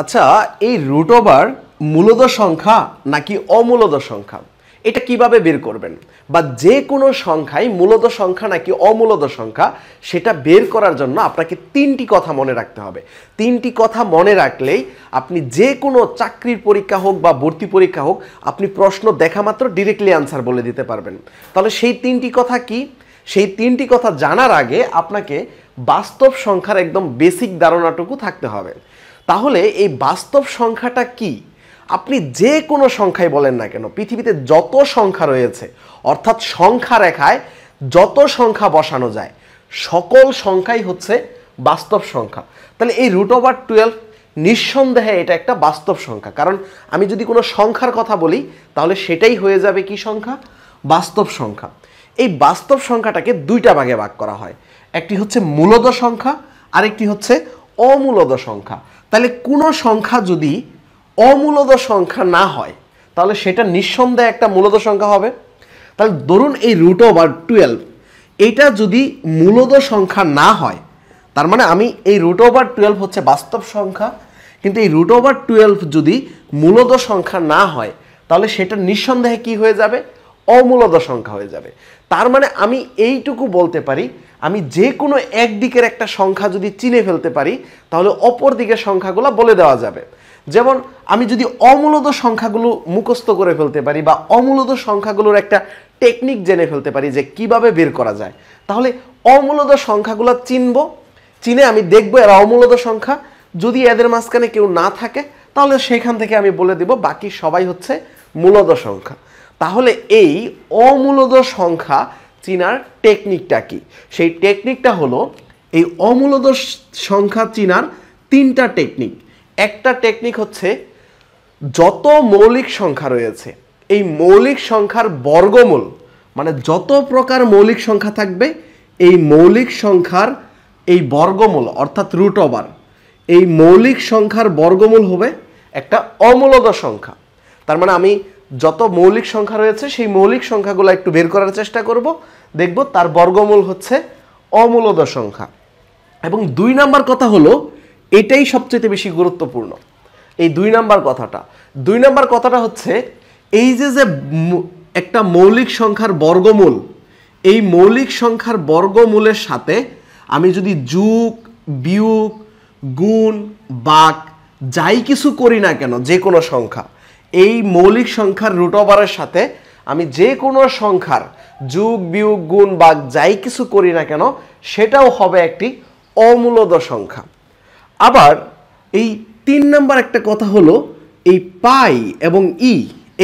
আচ্ছা এই root over মূলদ সংখ্যা নাকি অমূলদ সংখ্যা এটা কিভাবে বের করবেন বা যে কোনো সংখ্যাই মূলত সংখ্যা নাকি অমূলত সংখ্যা সেটা বের করার জন্য আপনাকে তিনটি কথা মনে রাখতে হবে তিনটি কথা মনে রাখলেই আপনি যে কোনো চাকরির পরীক্ষা হোক বা ভর্তি পরীক্ষা হোক আপনি প্রশ্ন দেখা মাত্র ডিরেক্টলি আনসার বলে দিতে পারবেন তাহলে সেই তিনটি কথা কি সেই তিনটি কথা জানার আগে আপনাকে বাস্তব সংখ্যার একদম বেসিক ধারণাটুকু থাকতে হবে তাহলে এই বাস্তব সংখ্যাটা কি আপনি যে কোনো সংখ্যাই বলেন না কেন পৃথিবীতে যত সংখ্যা রয়েছে অর্থাৎ সংখ্যা রেখায় যত সংখ্যা বসানো যায় সকল সংখ্যাই হচ্ছে বাস্তব সংখ্যা তাহলে এই রুট ওভার টুয়েলভ নিঃসন্দেহে এটা একটা বাস্তব সংখ্যা কারণ আমি যদি কোনো সংখ্যার কথা বলি তাহলে সেটাই হয়ে যাবে কি সংখ্যা বাস্তব সংখ্যা এই বাস্তব সংখ্যাটাকে দুইটা ভাগে ভাগ করা হয় একটি হচ্ছে মূলদ সংখ্যা আরেকটি হচ্ছে অমূলদ সংখ্যা তাহলে কোনো সংখ্যা যদি অমূলদ সংখ্যা না হয় তাহলে সেটা নিঃসন্দেহে একটা মূলদ সংখ্যা হবে তাহলে ধরুন এই রুট ওভার টুয়েলভ এটা যদি মূলদ সংখ্যা না হয় তার মানে আমি এই রুট ওভার টুয়েলভ হচ্ছে বাস্তব সংখ্যা কিন্তু এই রুট ওভার টুয়েলভ যদি মূলদ সংখ্যা না হয় তাহলে সেটা নিঃসন্দেহে কি হয়ে যাবে অমূলদ সংখ্যা হয়ে যাবে তার মানে আমি এইটুকু বলতে পারি আমি যে কোনো এক দিকের একটা সংখ্যা যদি চিনে ফেলতে পারি তাহলে অপর দিকের সংখ্যাগুলো বলে দেওয়া যাবে যেমন আমি যদি অমূলত সংখ্যাগুলো মুখস্থ করে ফেলতে পারি বা অমূলত সংখ্যাগুলোর একটা টেকনিক জেনে ফেলতে পারি যে কিভাবে বের করা যায় তাহলে অমূলত সংখ্যাগুলো চিনব চিনে আমি দেখব এরা অমূলত সংখ্যা যদি এদের মাঝখানে কেউ না থাকে তাহলে সেখান থেকে আমি বলে দেব বাকি সবাই হচ্ছে মূলত সংখ্যা তাহলে এই অমূলদ সংখ্যা চিনার টেকনিকটা কি সেই টেকনিকটা হলো এই অমূলদ সংখ্যা চিনার তিনটা টেকনিক একটা টেকনিক হচ্ছে যত মৌলিক সংখ্যা রয়েছে এই মৌলিক সংখ্যার বর্গমূল মানে যত প্রকার মৌলিক সংখ্যা থাকবে এই মৌলিক সংখ্যার এই বর্গমূল অর্থাৎ রুট ওভার এই মৌলিক সংখ্যার বর্গমূল হবে একটা অমূলদ সংখ্যা তার মানে আমি যত মৌলিক সংখ্যা রয়েছে সেই মৌলিক সংখ্যাগুলো একটু বের করার চেষ্টা করব দেখব তার বর্গমূল হচ্ছে অমূলদ সংখ্যা এবং দুই নাম্বার কথা হলো এটাই সবচেয়ে বেশি গুরুত্বপূর্ণ এই দুই নাম্বার কথাটা দুই নাম্বার কথাটা হচ্ছে এই যে যে একটা মৌলিক সংখ্যার বর্গমূল এই মৌলিক সংখ্যার বর্গমূলের সাথে আমি যদি যুগ বিয়োগ গুণ বাক যাই কিছু করি না কেন যে কোনো সংখ্যা এই মৌলিক সংখ্যার রুট ওভারের সাথে আমি যে কোনো সংখ্যার যুগ বিয়োগ গুণ বা যাই কিছু করি না কেন সেটাও হবে একটি অমূলদ সংখ্যা আবার এই তিন নাম্বার একটা কথা হলো এই পাই এবং ই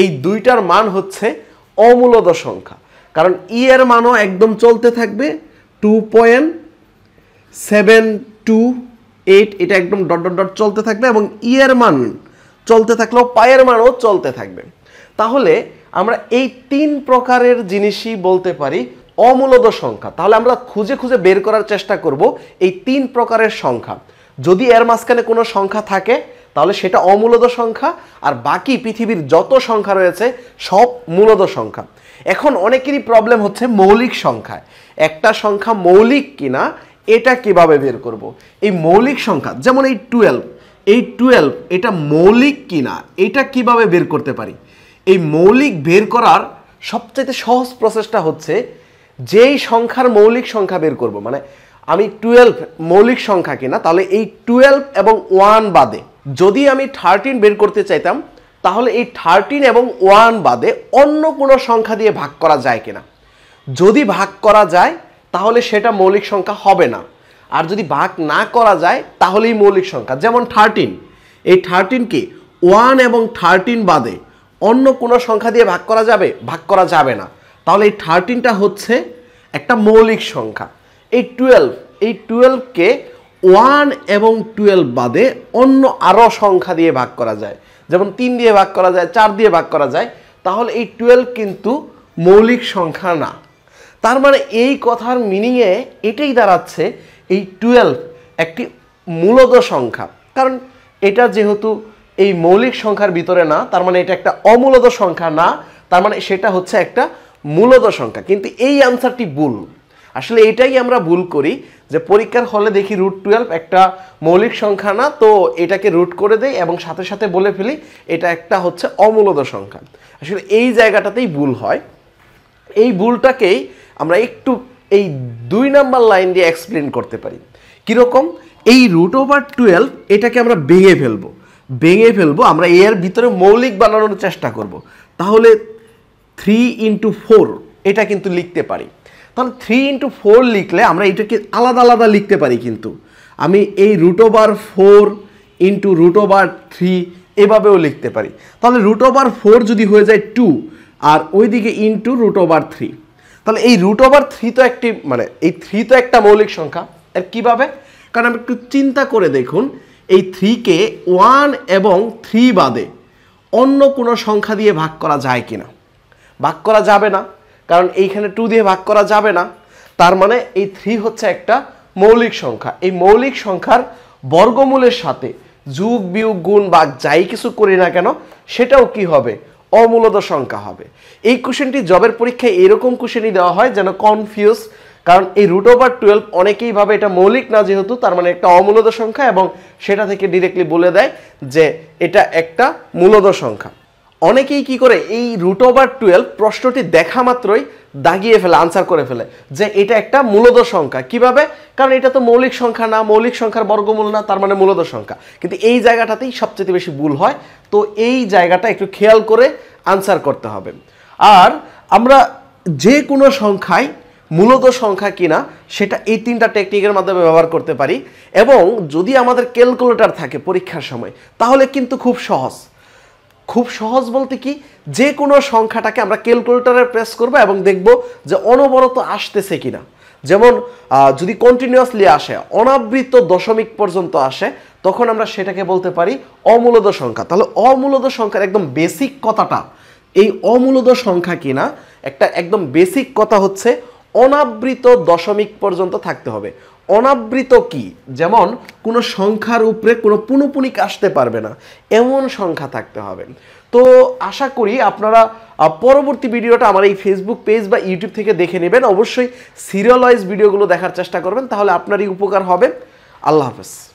এই দুইটার মান হচ্ছে অমূলদ সংখ্যা কারণ ই এর মানও একদম চলতে থাকবে two point seven two eight এটা একদম ডট ডট ডট চলতে থাকবে এবং ই এর মান চলতে থাকলেও পায়ের মানও চলতে থাকবে তাহলে আমরা এই তিন প্রকারের জিনিসই বলতে পারি অমূলদ সংখ্যা তাহলে আমরা খুঁজে খুঁজে বের করার চেষ্টা করব এই তিন প্রকারের সংখ্যা যদি এর মাঝখানে কোনো সংখ্যা থাকে তাহলে সেটা অমূলদ সংখ্যা আর বাকি পৃথিবীর যত সংখ্যা রয়েছে সব মূলদ সংখ্যা এখন অনেকেরই প্রবলেম হচ্ছে মৌলিক সংখ্যায় একটা সংখ্যা মৌলিক কিনা এটা কিভাবে বের করব। এই মৌলিক সংখ্যা যেমন এই টুয়েলভ এই টুয়েলভ এটা মৌলিক কিনা এটা কিভাবে বের করতে পারি এই মৌলিক বের করার সবচাইতে সহজ প্রসেসটা হচ্ছে যেই সংখ্যার মৌলিক সংখ্যা বের করব মানে আমি টুয়েলভ মৌলিক সংখ্যা কিনা তাহলে এই টুয়েলভ এবং ওয়ান বাদে যদি আমি থার্টিন বের করতে চাইতাম তাহলে এই থার্টিন এবং ওয়ান বাদে অন্য কোনো সংখ্যা দিয়ে ভাগ করা যায় কিনা যদি ভাগ করা যায় তাহলে সেটা মৌলিক সংখ্যা হবে না আর যদি ভাগ না করা যায় তাহলেই মৌলিক সংখ্যা যেমন থার্টিন এই থার্টিনকে ওয়ান এবং থার্টিন বাদে অন্য কোনো সংখ্যা দিয়ে ভাগ করা যাবে ভাগ করা যাবে না তাহলে এই থার্টিনটা হচ্ছে একটা মৌলিক সংখ্যা এই টুয়েলভ এই টুয়েলভকে ওয়ান এবং টুয়েলভ বাদে অন্য আরও সংখ্যা দিয়ে ভাগ করা যায় যেমন তিন দিয়ে ভাগ করা যায় চার দিয়ে ভাগ করা যায় তাহলে এই টুয়েলভ কিন্তু মৌলিক সংখ্যা না তার মানে এই কথার মিনিংয়ে এটাই দাঁড়াচ্ছে এই টুয়েলভ একটি মূলত সংখ্যা কারণ এটা যেহেতু এই মৌলিক সংখ্যার ভিতরে না তার মানে এটা একটা অমূলত সংখ্যা না তার মানে সেটা হচ্ছে একটা মূলত সংখ্যা কিন্তু এই আনসারটি ভুল আসলে এটাই আমরা ভুল করি যে পরীক্ষার হলে দেখি রুট টুয়েলভ একটা মৌলিক সংখ্যা না তো এটাকে রুট করে দেয় এবং সাথে সাথে বলে ফেলি এটা একটা হচ্ছে অমূলত সংখ্যা আসলে এই জায়গাটাতেই ভুল হয় এই ভুলটাকেই আমরা একটু এই দুই নাম্বার লাইন দিয়ে এক্সপ্লেন করতে পারি কীরকম এই রুট ওভার টুয়েলভ এটাকে আমরা ভেঙে ফেলবো ভেঙে ফেলবো আমরা এর ভিতরে মৌলিক বানানোর চেষ্টা করব। তাহলে থ্রি ইন্টু ফোর এটা কিন্তু লিখতে পারি তাহলে থ্রি ইন্টু ফোর লিখলে আমরা এটাকে আলাদা আলাদা লিখতে পারি কিন্তু আমি এই root over four into root over three এভাবেও লিখতে পারি তাহলে রুট ওভার ফোর যদি হয়ে যায় টু আর ওইদিকে ইন্টু রুট ওভার থ্রি তাহলে এই রুট ওভার থ্রি তো একটি মানে এই থ্রি তো একটা মৌলিক সংখ্যা এর কীভাবে কারণ আমি একটু চিন্তা করে দেখুন এই থ্রিকে ওয়ান এবং থ্রি বাদে অন্য কোনো সংখ্যা দিয়ে ভাগ করা যায় কি না ভাগ করা যাবে না কারণ এইখানে টু দিয়ে ভাগ করা যাবে না তার মানে এই থ্রি হচ্ছে একটা মৌলিক সংখ্যা এই মৌলিক সংখ্যার বর্গমূলের সাথে যুগ বিয়োগ গুণ বা যাই কিছু করি না কেন সেটাও কি হবে অমূলদ সংখ্যা হবে এই কোশ্চেনটি জবের পরীক্ষায় এরকম কোশ্চেনই দেওয়া হয় যেন কনফিউজ কারণ এই রুট ওভার টুয়েলভ অনেকেই ভাবে এটা মৌলিক না যেহেতু তার মানে একটা অমূলদ সংখ্যা এবং সেটা থেকে ডিরেক্টলি বলে দেয় যে এটা একটা মূলদ সংখ্যা অনেকেই কি করে এই রুট ওভার টুয়েলভ প্রশ্নটি দেখা মাত্রই দাগিয়ে ফেলে আনসার করে ফেলে যে এটা একটা মূলদ সংখ্যা কিভাবে কারণ এটা তো মৌলিক সংখ্যা না মৌলিক সংখ্যার বর্গমূল না তার মানে মূলদ সংখ্যা কিন্তু এই জায়গাটাতেই সবচেয়ে বেশি ভুল হয় তো এই জায়গাটা একটু খেয়াল করে আনসার করতে হবে আর আমরা যে কোনো সংখ্যায় মূলত সংখ্যা কিনা সেটা এই তিনটা টেকনিকের মাধ্যমে ব্যবহার করতে পারি এবং যদি আমাদের ক্যালকুলেটর থাকে পরীক্ষার সময় তাহলে কিন্তু খুব সহজ খুব সহজ বলতে কি যে কোনো সংখ্যাটাকে আমরা ক্যালকুলেটরে প্রেস করব এবং দেখব যে অনবরত আসতেছে কিনা যেমন যদি কন্টিনিউয়াসলি আসে অনাবৃত দশমিক পর্যন্ত আসে তখন আমরা সেটাকে বলতে পারি অমূলদ সংখ্যা তাহলে অমূলদ সংখ্যার একদম বেসিক কথাটা এই অমূলদ সংখ্যা কিনা একটা একদম বেসিক কথা হচ্ছে অনাবৃত দশমিক পর্যন্ত থাকতে হবে অনাবৃত কি যেমন কোনো সংখ্যার উপরে কোনো পুনপুনিক আসতে পারবে না এমন সংখ্যা থাকতে হবে তো আশা করি আপনারা পরবর্তী ভিডিওটা আমার এই ফেসবুক পেজ বা ইউটিউব থেকে দেখে নেবেন অবশ্যই সিরিয়ালাইজ ভিডিওগুলো দেখার চেষ্টা করবেন তাহলে আপনারই উপকার হবে আল্লাহ হাফেজ